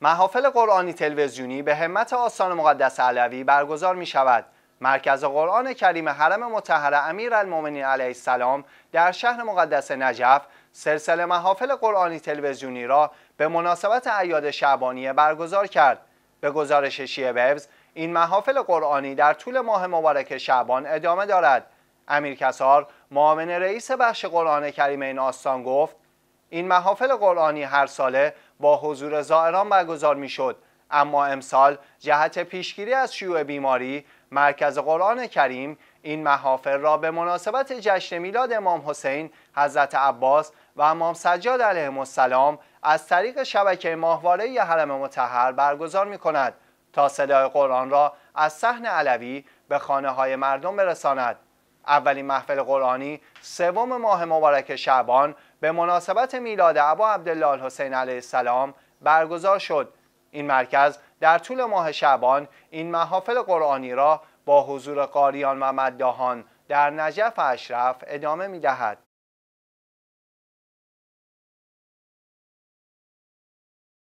محافل قرآنی تلویزیونی به همت آستان مقدس علوی برگزار می شود. مرکز قرآن کریم حرم متحر امیر المومنین علیه السلام در شهر مقدس نجف سلسله محافل قرآنی تلویزیونی را به مناسبت عیاد شعبانیه برگزار کرد. به گزارش شیعه این محافل قرآنی در طول ماه مبارک شعبان ادامه دارد. امیر کسار معاون رئیس بخش قرآن کریم این آستان گفت این محافل قرآنی هر ساله با حضور زائران برگزار می شد اما امسال جهت پیشگیری از شیوع بیماری مرکز قرآن کریم این محافل را به مناسبت جشن میلاد امام حسین، حضرت عباس و امام سجاد علیه السلام از طریق شبکه ماهواره حرم متحر برگزار می کند تا صدای قرآن را از صحن علوی به خانه های مردم برساند. اولین محفل قرآنی سوم ماه مبارک شعبان به مناسبت میلاد ابا عبدالله حسین علیه السلام برگزار شد این مرکز در طول ماه شعبان این محافل قرآنی را با حضور قاریان و مداهان در نجف اشرف ادامه می دهد.